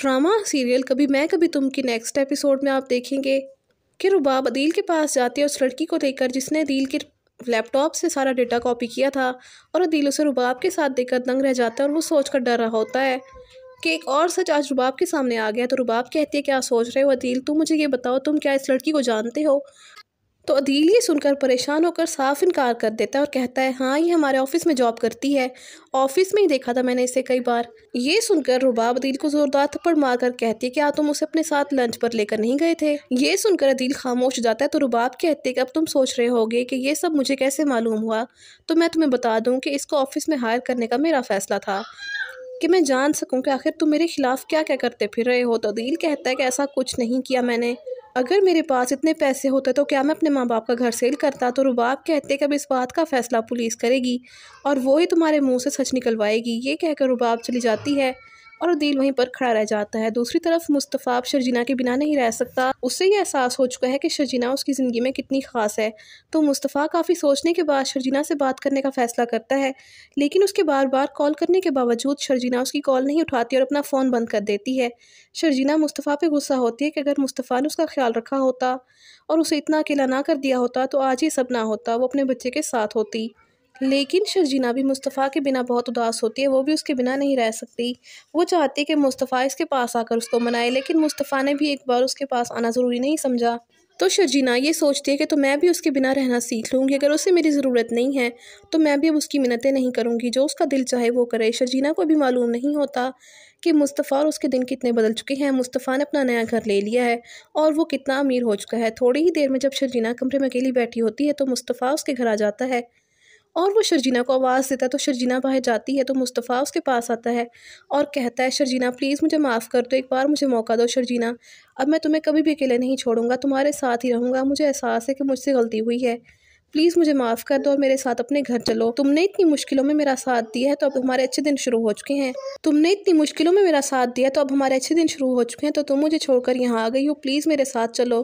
drama serial कभी मैं कभी तुम की नेक्स्ट एपिसोड में आप देखेंगे कि रुबाब अदील के पास जाती है उस लड़की को देखकर जिसने अदील के लैपटॉप से सारा डेटा कॉपी किया था और अदील उसे रुबाब के साथ देखकर दंग रह जाता है और वो सोच कर डर रहा होता है कि एक और सच आज रुबाब के सामने आ गया तो रुबाब कहती है क्या सोच रहे हो अदील तुम मुझे ये बताओ तुम क्या इस लड़की को जानते हो तो अदील ये सुनकर परेशान होकर साफ इनकार कर देता है और कहता है हाँ ये हमारे ऑफिस में जॉब करती है ऑफिस में ही देखा था मैंने इसे कई बार ये सुनकर रुबाब अदील को जोरदार थप्पड़ मार कर कहती है कि आ तुम उसे अपने साथ लंच पर लेकर नहीं गए थे ये सुनकर अदील खामोश जाता है तो रुबाब कहते कि अब तुम सोच रहे होगे कि ये सब मुझे कैसे मालूम हुआ तो मैं तुम्हें बता दूँ कि इसको ऑफिस में हायर करने का मेरा फैसला था कि मैं जान सकूँ कि आखिर तुम मेरे खिलाफ़ क्या क्या करते फिर रहे हो तो अदील कहता है कि ऐसा कुछ नहीं किया मैंने अगर मेरे पास इतने पैसे होते तो क्या मैं अपने माँ बाप का घर सेल करता तो रुबाब कहते कि अब इस बात का फ़ैसला पुलिस करेगी और वही तुम्हारे मुँह से सच निकलवाएगी ये कहकर रुबाब चली जाती है और दिल वहीं पर खड़ा रह जाता है दूसरी तरफ मुस्तफ़ा अब शर्जीना के बिना नहीं रह सकता उससे यह एहसास हो चुका है कि शर्जीना उसकी ज़िंदगी में कितनी ख़ास है तो मुस्तफ़ा काफ़ी सोचने के बाद शर्जीना से बात करने का फ़ैसला करता है लेकिन उसके बार बार कॉल करने के बावजूद शर्जीना उसकी कॉल नहीं उठाती और अपना फ़ोन बंद कर देती है शर्जीना मुस्तफ़ा पर गुस्सा होती है कि अगर मुस्तफ़ा ने उसका ख्याल रखा होता और उसे इतना अकेला ना कर दिया होता तो आज ये सब ना होता वो अपने बच्चे के साथ होती लेकिन शर्जीना भी मुस्तफ़ा के बिना बहुत उदास होती है वो भी उसके बिना नहीं रह सकती वो चाहती है कि मुस्तफ़ा इसके पास आकर उसको मनाए लेकिन मुस्तफ़ा ने भी एक बार उसके पास आना ज़रूरी नहीं समझा तो शर्जीना ये सोचती है कि तो मैं भी उसके बिना रहना सीख लूँगी अगर उसे मेरी ज़रूरत नहीं है तो मैं भी अब उसकी मिन्नतें नहीं करूँगी जो उसका दिल चाहे वो करे शर्जीना को भी मालूम नहीं होता कि मुस्तफ़ा और उसके दिन कितने बदल चुके हैं मुस्तफ़ा ने अपना नया घर ले लिया है और वो कितना अमीर हो चुका है थोड़ी ही देर में जब शर्जीना कमरे में अकेली बैठी होती है तो मुस्तफ़ा उसके घर आ जाता है और वो शर्जीना को आवाज़ देता है तो शर्जीना बाहर जाती है तो मुस्तफ़ा उसके पास आता है और कहता है शर्जीना प्लीज़ मुझे माफ़ कर दो एक बार मुझे मौका दो शर्जीना अब मैं तुम्हें कभी भी अकेले नहीं छोड़ूंगा तुम्हारे साथ ही रहूँगा मुझे एहसास है कि मुझसे गलती हुई है प्लीज़ मुझे माफ़ कर दो और मेरे साथ अपने घर चलो तुमने इतनी मुश्किलों में मेरा साथ दिया है तो अब हमारे अच्छे दिन शुरू हो चुके हैं तुमने इतनी मुश्किलों में मेरा साथ दिया तो अब हमारे अच्छे दिन शुरू हो चुके हैं तो तुम मुझे छोड़कर यहाँ आ गई हो प्लीज़ मेरे साथ चलो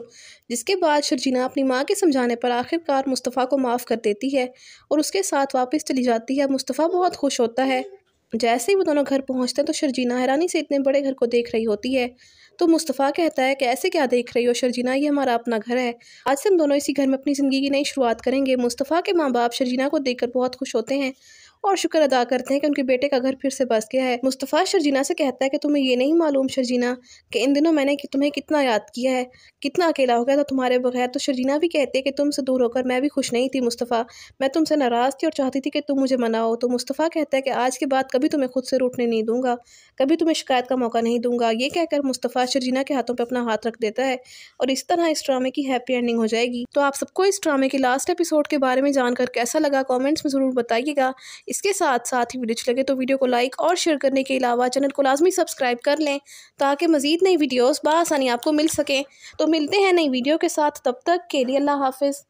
जिसके बाद शर्जीना अपनी माँ के समझाने पर आखिरकार मुस्तफ़ा को माफ़ कर देती है और उसके साथ वापस चली जाती है मुस्तफ़ा बहुत खुश होता है जैसे ही वो दोनों घर पहुँचते हैं तो शर्जीना हैरानी से इतने बड़े घर को देख रही होती है तो मुस्तफ़ा कहता है कि ऐसे क्या देख रही हो शर्जीना ये हमारा अपना घर है आज से हम दोनों इसी घर में अपनी ज़िंदगी की नई शुरुआत करेंगे मुस्तफ़ा के माँ बाप शर्जीना को देखकर बहुत खुश होते हैं और शुक्र अदा करते हैं कि उनके बेटे का घर फिर से बस गया है मुस्तफ़ा शर्जीना से कहता है कि तुम्हें ये नहीं मालूम शर्जीना कि इन दिनों मैंने कि तुम्हें कितना याद किया है कितना अकेला हो गया था तुम्हारे बगैर तो शर्जीना भी कहती है कि तुमसे दूर होकर मैं भी खुश नहीं थी मुस्तफ़ा मैं तुमसे नाराज़ थी और चाहती थी कि तुम मुझे मनाओ तो मुस्तफ़ा कहता है कि आज के बाद कभी तुम्हें खुद से रूटने नहीं दूंगा कभी तुम्हें शिकायत का मौका नहीं दूंगा ये कहकर मुस्तफ़ा शर्जीना के हाथों पर अपना हाथ रख देता है और इस तरह इस ड्रामे की हैप्पी एंडिंग हो जाएगी तो आप सबको इस ड्रामे के लास्ट एपिसोड के बारे में जानकर कैसा लगा कॉमेंट्स में ज़रूर बताइएगा इसके साथ साथ ही वीडियो अच्छी लगे तो वीडियो को लाइक और शेयर करने के अलावा चैनल को लाजमी सब्सक्राइब कर लें ताकि मज़ीद नई वीडियोज़ बसानी आपको मिल सकें तो मिलते हैं नई वीडियो के साथ तब तक के लिए अल्लाह हाफिज़